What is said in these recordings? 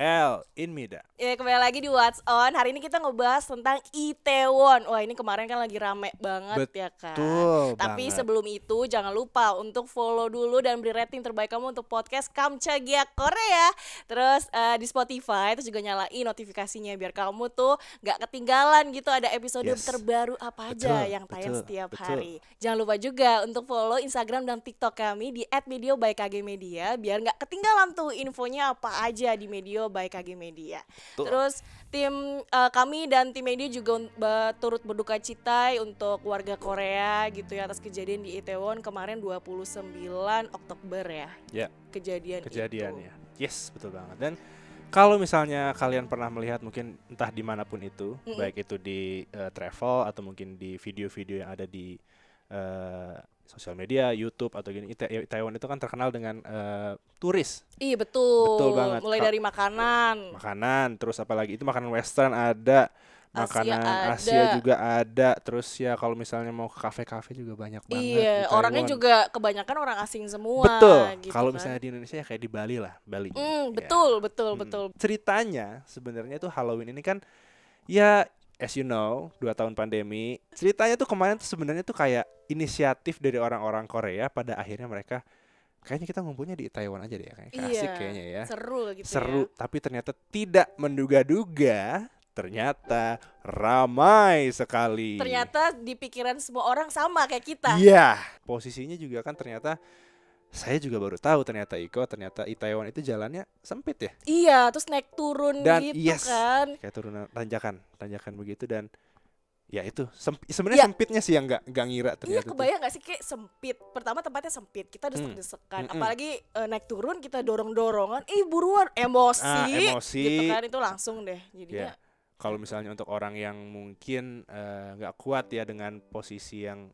L in Mida. Ya, kembali lagi di What's On. Hari ini kita ngebahas tentang Itaewon. Wah, ini kemarin kan lagi rame banget Betul ya kan. Betul. Tapi banget. sebelum itu jangan lupa untuk follow dulu dan beri rating terbaik kamu untuk podcast Kamchagia Korea. Terus uh, di Spotify terus juga nyalain notifikasinya biar kamu tuh nggak ketinggalan gitu ada episode yes. terbaru apa aja betul, yang tayang betul, setiap betul. hari. Jangan lupa juga untuk follow Instagram dan TikTok kami di @video by KG biar nggak ketinggalan tuh infonya apa aja di Medio by KG Media. Tuh. Terus tim uh, kami dan tim media juga turut berduka cita untuk warga Korea gitu ya atas kejadian di Itaewon kemarin 29 Oktober ya. Ya. Kejadian Kejadian itu. ya. Yes, betul banget. Dan kalau misalnya kalian pernah melihat mungkin entah dimanapun itu, mm -hmm. baik itu di uh, travel atau mungkin di video-video yang ada di eh, sosial media, YouTube atau gini. Ya, Taiwan itu kan terkenal dengan uh, turis. Iya betul. Betul banget. Mulai dari makanan. Makanan, terus apalagi itu makanan Western ada, makanan Asia, ada. juga ada. Terus ya kalau misalnya mau ke kafe-kafe juga banyak banget. Iya, orangnya juga kebanyakan orang asing semua. Betul. Gitu kalau kan. misalnya di Indonesia ya kayak di Bali lah, Bali. Mm, betul, ya. betul, betul, hmm. Ceritanya sebenarnya itu Halloween ini kan ya as you know, dua tahun pandemi. Ceritanya tuh kemarin tuh sebenarnya tuh kayak inisiatif dari orang-orang Korea pada akhirnya mereka kayaknya kita ngumpulnya di Taiwan aja deh ya kayaknya iya, asik kayaknya ya. Seru gitu ya. Seru, tapi ternyata tidak menduga-duga ternyata ramai sekali. Ternyata di pikiran semua orang sama kayak kita. Iya, posisinya juga kan ternyata saya juga baru tahu ternyata Iko ternyata Itaewon itu jalannya sempit ya iya terus naik turun dan gitu yes, kan kayak turunan tanjakan tanjakan begitu dan ya itu semp sebenarnya ya. sempitnya sih yang nggak nggak ngira ternyata iya kebayang nggak sih kayak sempit pertama tempatnya sempit kita desek desekan hmm. apalagi uh, naik turun kita dorong dorongan ih buruan emosi, ah, emosi gitu kan itu langsung deh jadinya Ya. kalau misalnya untuk orang yang mungkin eh, nggak uh, kuat ya dengan posisi yang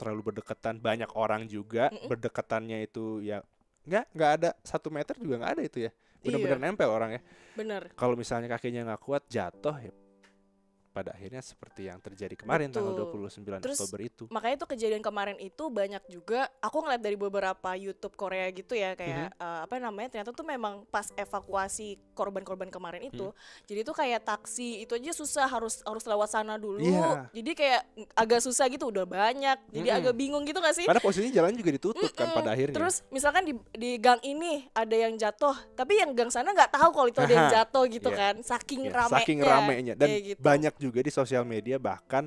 terlalu berdekatan banyak orang juga mm -mm. berdekatannya itu ya nggak nggak ada satu meter juga nggak ada itu ya benar-benar iya. nempel orang ya benar kalau misalnya kakinya nggak kuat jatuh ya pada akhirnya seperti yang terjadi kemarin Betul. tanggal 29 Terus, Oktober itu. Makanya itu kejadian kemarin itu banyak juga aku ngeliat dari beberapa YouTube Korea gitu ya kayak mm -hmm. uh, apa namanya ternyata tuh memang pas evakuasi korban-korban kemarin itu. Mm. Jadi tuh kayak taksi itu aja susah harus harus lewat sana dulu. Yeah. Jadi kayak agak susah gitu udah banyak. Jadi mm -hmm. agak bingung gitu gak sih? pada posisinya jalan juga ditutup mm -hmm. kan pada akhirnya. Terus misalkan di di gang ini ada yang jatuh, tapi yang gang sana nggak tahu kalau itu ada yang jatuh gitu yeah. kan. Saking yeah. ramenya. Saking ramenya dan gitu. banyak juga di sosial media bahkan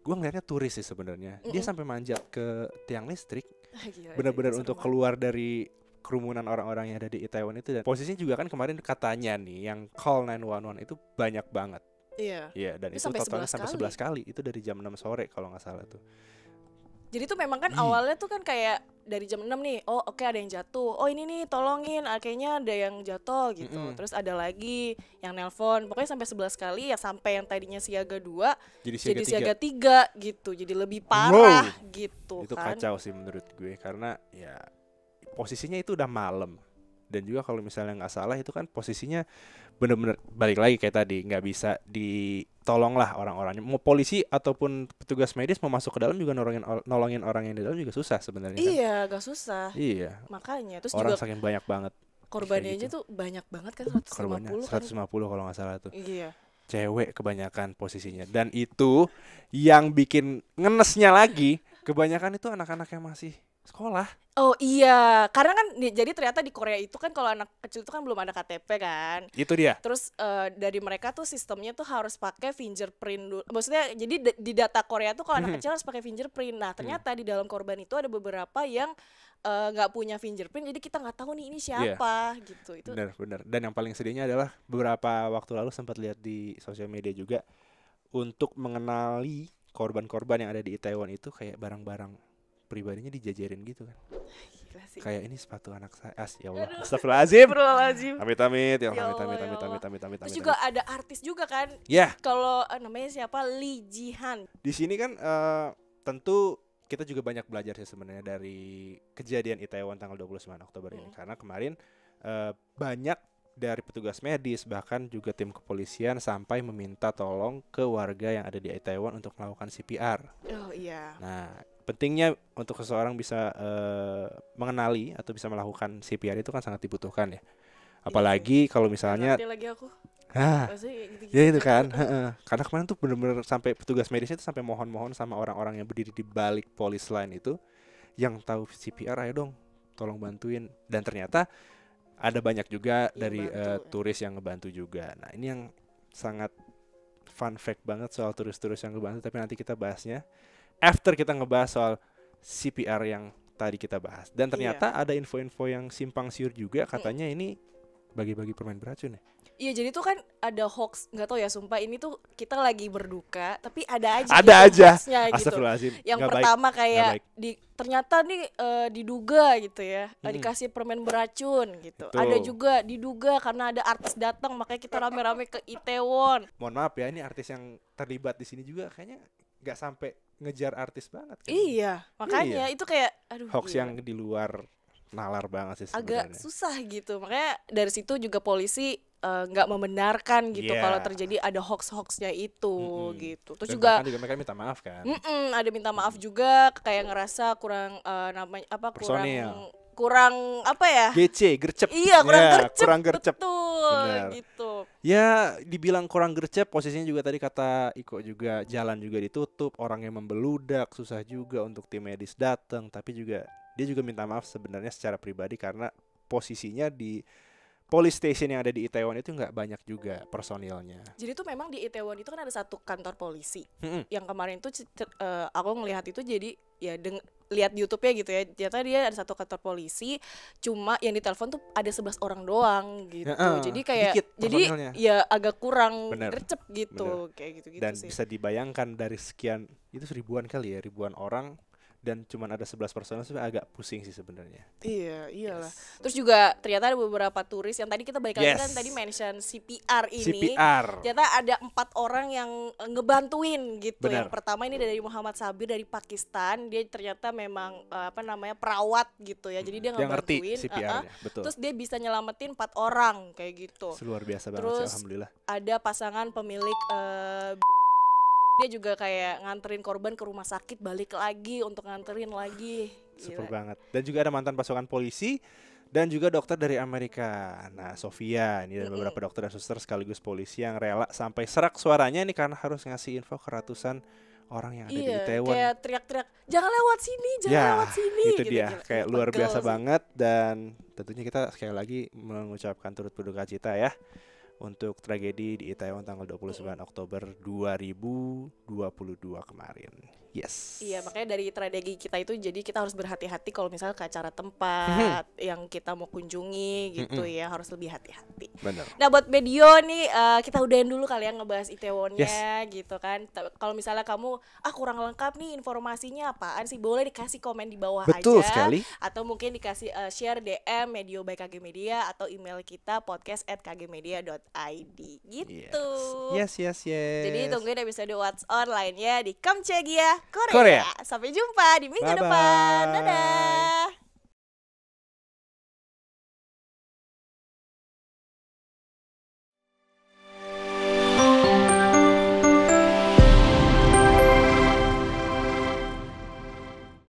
gue ngeliatnya turis sih sebenarnya mm -mm. dia sampai manjat ke tiang listrik ah, benar-benar untuk banget. keluar dari kerumunan orang-orang yang ada di Taiwan itu dan posisinya juga kan kemarin katanya nih yang call 911 itu banyak banget Iya. Yeah. yeah, dan itu, itu sampai totalnya 11 sampai 11 kali. kali. Itu dari jam 6 sore kalau nggak salah tuh. Jadi tuh memang kan hmm. awalnya tuh kan kayak dari jam 6 nih, oh oke okay, ada yang jatuh, oh ini nih tolongin, ah, akhirnya ada yang jatuh gitu. Mm -hmm. Terus ada lagi yang nelpon, pokoknya sampai 11 kali ya sampai yang tadinya siaga 2 jadi siaga, jadi 3. siaga 3 gitu. Jadi lebih parah wow. gitu Itu kan. kacau sih menurut gue karena ya posisinya itu udah malam dan juga kalau misalnya nggak salah itu kan posisinya bener-bener balik lagi kayak tadi nggak bisa ditolong lah orang-orangnya mau polisi ataupun petugas medis mau masuk ke dalam juga nolongin nolongin orang yang di dalam juga susah sebenarnya kan. iya kan? gak susah iya makanya terus orang juga saking banyak banget korbannya gitu. aja tuh banyak banget kan 150 korbannya 150 kan? kalau nggak salah tuh iya cewek kebanyakan posisinya dan itu yang bikin ngenesnya lagi kebanyakan itu anak-anak yang masih sekolah. Oh iya, karena kan jadi ternyata di Korea itu kan kalau anak kecil itu kan belum ada KTP kan. Itu dia. Terus uh, dari mereka tuh sistemnya tuh harus pakai fingerprint dulu. Maksudnya jadi di, data Korea tuh kalau anak mhm. kecil harus pakai fingerprint. Nah mhm. ternyata hmm. di dalam korban itu ada beberapa yang eh, nggak uh, punya fingerprint, jadi kita nggak tahu nih ini iya. siapa yeah. gitu. Itu. Bener bener. Dan yang paling sedihnya adalah beberapa waktu lalu sempat lihat di sosial media juga untuk mengenali korban-korban yang ada di Taiwan itu kayak barang-barang pribadinya dijajarin gitu kan kayak ini sepatu anak saya as ya Allah astagfirullahalazim astagfirullahalazim amit amit ya, ya Allah amit amit amit amit amit amit terus juga ada artis juga kan ya kalau eh, namanya siapa Lee Jihan di sini kan eh, tentu kita juga banyak belajar sih sebenarnya dari kejadian Itaewon tanggal 29 Oktober ini hmm. karena kemarin eh, banyak dari petugas medis bahkan juga tim kepolisian sampai meminta tolong ke warga yang ada di Taiwan untuk melakukan CPR. Oh iya. Nah, pentingnya untuk seseorang bisa uh, mengenali atau bisa melakukan CPR itu kan sangat dibutuhkan ya. Iya. Apalagi iya, kalau misalnya lagi aku. ya itu kan. Karena kemarin tuh benar-benar sampai petugas medisnya itu sampai mohon-mohon sama orang-orang yang berdiri di balik polis lain itu yang tahu CPR ayo dong tolong bantuin dan ternyata ada banyak juga ya, dari bantu, uh, turis yang ngebantu juga. Nah, ini yang sangat fun fact banget soal turis-turis yang ngebantu tapi nanti kita bahasnya after kita ngebahas soal CPR yang tadi kita bahas. Dan iya. ternyata iya. ada info-info yang simpang siur juga mm. katanya ini bagi-bagi permen beracun ya. Iya jadi tuh kan ada hoax nggak tau ya sumpah ini tuh kita lagi berduka tapi ada aja ada gitu aja gitu. Yang gak pertama baik. kayak di ternyata nih uh, diduga gitu ya hmm. dikasih permen beracun gitu. Itu. Ada juga diduga karena ada artis datang makanya kita rame-rame ke Itaewon. Mohon maaf ya ini artis yang terlibat di sini juga kayaknya nggak sampai ngejar artis banget kan? Iya, iya. makanya iya. itu kayak aduh hoax iya. yang di luar nalar banget sih sebenarnya. Agak susah gitu. Makanya dari situ juga polisi eh, nggak uh, membenarkan gitu yeah. kalau terjadi ada hoax-hoaxnya itu mm-hmm. gitu. Terus juga, juga mereka minta maaf kan? mm ada minta maaf juga kayak ngerasa kurang uh, namanya apa Personil. kurang kurang apa ya? GC, gercep. Iya, kurang ya, gercep. Kurang gercep. Betul, Bener. gitu. Ya, dibilang kurang gercep, posisinya juga tadi kata Iko juga jalan juga ditutup, orang yang membeludak, susah juga untuk tim medis datang, tapi juga dia juga minta maaf sebenarnya secara pribadi karena posisinya di police station yang ada di Itaewon itu nggak banyak juga personilnya. Jadi tuh memang di Itaewon itu kan ada satu kantor polisi. Mm -hmm. Yang kemarin itu uh, eh, aku ngelihat itu jadi ya deng lihat di YouTube-nya gitu ya. Ternyata dia ada satu kantor polisi, cuma yang ditelepon tuh ada 11 orang doang gitu. Ya, uh, jadi kayak jadi ya agak kurang bener, gitu bener. kayak gitu-gitu Dan sih. bisa dibayangkan dari sekian itu seribuan kali ya, ribuan orang dan cuman ada 11 personel sih agak pusing sih sebenarnya. Iya, iyalah. Yes. Terus juga ternyata ada beberapa turis yang tadi kita balik lagi kan, yes. kan tadi mention CPR ini. CPR. Ternyata ada empat orang yang eh, ngebantuin gitu. Bener. Yang pertama ini dari Muhammad Sabir dari Pakistan, dia ternyata memang eh, apa namanya perawat gitu ya. Jadi dia ngebantuin. ngerti cpr uh -huh. Ya, betul. Terus dia bisa nyelamatin empat orang kayak gitu. Luar biasa banget Terus, sih, alhamdulillah. Ada pasangan pemilik uh, dia juga kayak nganterin korban ke rumah sakit balik lagi untuk nganterin lagi super Gila. banget dan juga ada mantan pasukan polisi dan juga dokter dari Amerika. Nah, Sofia ini dan beberapa dokter dan suster sekaligus polisi yang rela sampai serak suaranya ini karena harus ngasih info ke ratusan orang yang ada iya, di Taiwan. Kayak teriak-teriak, "Jangan lewat sini, jangan ya, lewat sini." Itu gitu, dia, gitu. kayak luar biasa banget dan tentunya kita sekali lagi mengucapkan turut berduka cita ya untuk tragedi di Itaewon tanggal 29 Oktober 2022 kemarin. Yes. Iya, makanya dari strategi kita itu jadi kita harus berhati-hati kalau misalnya ke acara tempat hmm yang kita mau kunjungi gitu hmm ya, harus lebih hati-hati. Benar. Nah, buat Medio nih uh, kita udahin dulu kali ya ngebahas Itaewonnya yes. gitu kan. Kalau misalnya kamu ah kurang lengkap nih informasinya apaan sih? Boleh dikasih komen di bawah Betul aja sekali. atau mungkin dikasih uh, share DM Medio by KG Media atau email kita podcast at kgmedia.id gitu. Yes, yes, yes. yes. Jadi tungguin episode What's online ya di Kamcegia Korea. Korea. Sampai jumpa di minggu Bye -bye. depan. Dadah.